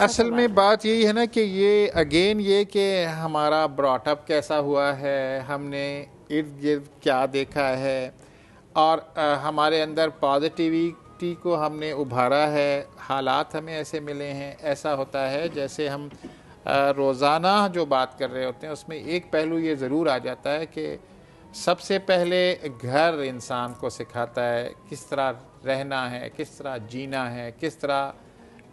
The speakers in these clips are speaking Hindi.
असल में बात यही है ना कि ये अगेन ये कि हमारा ब्रॉटअप कैसा हुआ है हमने इर्द गिर्द क्या देखा है और आ, हमारे अंदर पॉजिटिविटी को हमने उभारा है हालात हमें ऐसे मिले हैं ऐसा होता है जैसे हम रोज़ाना जो बात कर रहे होते हैं उसमें एक पहलू ये ज़रूर आ जाता है कि सबसे पहले घर इंसान को सिखाता है किस तरह रहना है किस तरह जीना है किस तरह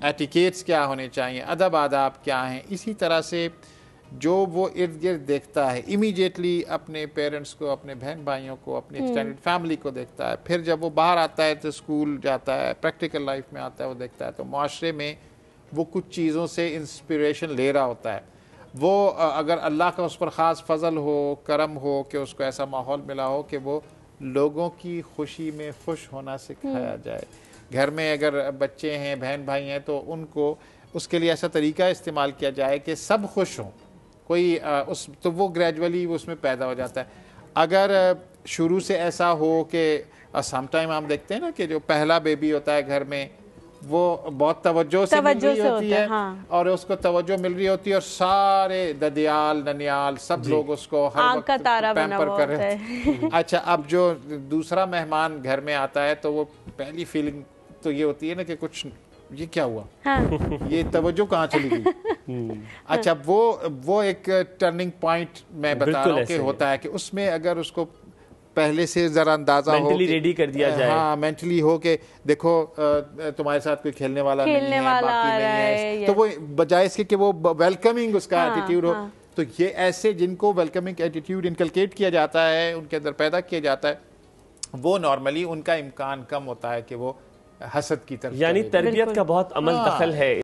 एटिकेट्स क्या होने चाहिए अदब आदाब क्या हैं इसी तरह से जो वो इर्द गिर्द देखता है इमीडिएटली अपने पेरेंट्स को अपने बहन भाइयों को अपने एक्सटेंडेड हम्म। फैमिली को देखता है फिर जब वो बाहर आता है तो स्कूल जाता है प्रैक्टिकल लाइफ में आता है वो देखता है तो माशरे में वो कुछ चीज़ों से इंस्पिरेशन ले रहा होता है वो अगर अल्लाह का उस पर ख़ास फजल हो करम हो कि उसको ऐसा माहौल मिला हो कि वो लोगों की खुशी में खुश होना सिखाया हम्म। जाए घर में अगर बच्चे हैं बहन भाई हैं तो उनको उसके लिए ऐसा तरीका इस्तेमाल किया जाए कि सब खुश हों कोई आ, उस तो वो ग्रेजुअली उसमें पैदा हो जाता है अगर शुरू से ऐसा हो कि समटाइम हम देखते हैं ना कि जो पहला बेबी होता है घर में वो बहुत तवज्जो से मिल रही होती है हाँ। और उसको तवज्जो मिल रही होती है और सारे ददियाल ननियाल सब लोग उसको हर वक्त पैम्पर कर रहे हैं अच्छा अब जो दूसरा मेहमान घर में आता है तो वो पहली फीलिंग तो ये होती है ना कि कुछ ये क्या हुआ हाँ। ये तवज्जो कहाँ चली गई हम्म। अच्छा वो वो एक टर्निंग पॉइंट मैं बता रहा हूँ कि होता है कि उसमें अगर उसको पहले से ज़रा अंदाजा हो रेडी कर दिया जाए हाँ मेंटली हो के देखो तुम्हारे साथ कोई खेलने वाला खेलने नहीं वाला है बाकी नहीं है तो वो बजाय इसके कि वो वेलकमिंग उसका एटीट्यूड हाँ, हो हाँ. तो ये ऐसे जिनको वेलकमिंग एटीट्यूड इनकलकेट किया जाता है उनके अंदर पैदा किया जाता है वो नॉर्मली उनका इम्कान कम होता है कि वो हसद की तरफ यानी तरबियत का बहुत अमल हाँ। दखल है